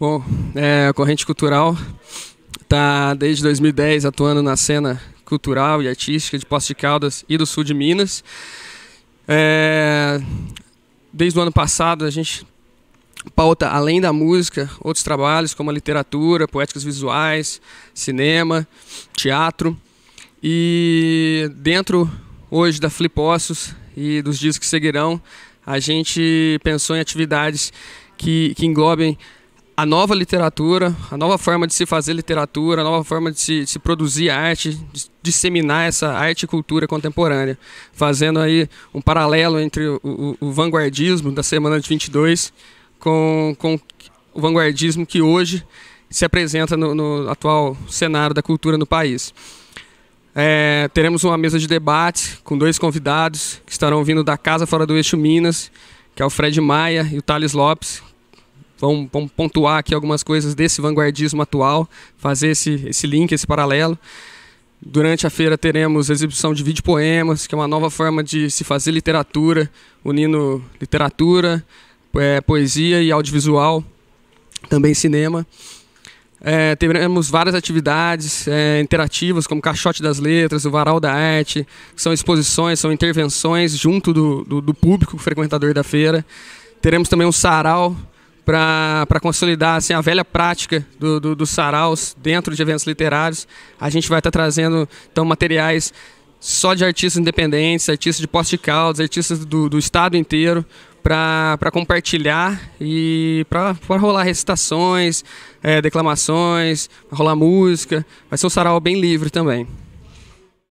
Bom, é, a Corrente Cultural está desde 2010 atuando na cena cultural e artística de Poços de Caldas e do sul de Minas. É, desde o ano passado a gente pauta, além da música, outros trabalhos como a literatura, poéticas visuais, cinema, teatro. E dentro hoje da Flipossos e dos dias que seguirão, a gente pensou em atividades que, que englobem a nova literatura, a nova forma de se fazer literatura, a nova forma de se, de se produzir arte, de disseminar essa arte e cultura contemporânea, fazendo aí um paralelo entre o, o, o vanguardismo da semana de 22 com, com o vanguardismo que hoje se apresenta no, no atual cenário da cultura no país. É, teremos uma mesa de debate com dois convidados que estarão vindo da Casa Fora do Eixo Minas, que é o Fred Maia e o Thales Lopes, vamos pontuar aqui algumas coisas desse vanguardismo atual, fazer esse, esse link, esse paralelo. Durante a feira teremos exibição de vídeo poemas, que é uma nova forma de se fazer literatura, unindo literatura, é, poesia e audiovisual, também cinema. É, teremos várias atividades é, interativas, como Caixote das Letras, o Varal da Arte, que são exposições, são intervenções junto do, do, do público frequentador da feira. Teremos também um sarau para consolidar assim, a velha prática do, do, dos saraus dentro de eventos literários. A gente vai estar tá trazendo então materiais só de artistas independentes, artistas de Poços de Caldas, artistas do, do estado inteiro, para compartilhar e para rolar recitações, é, declamações, rolar música. Vai ser um sarau bem livre também.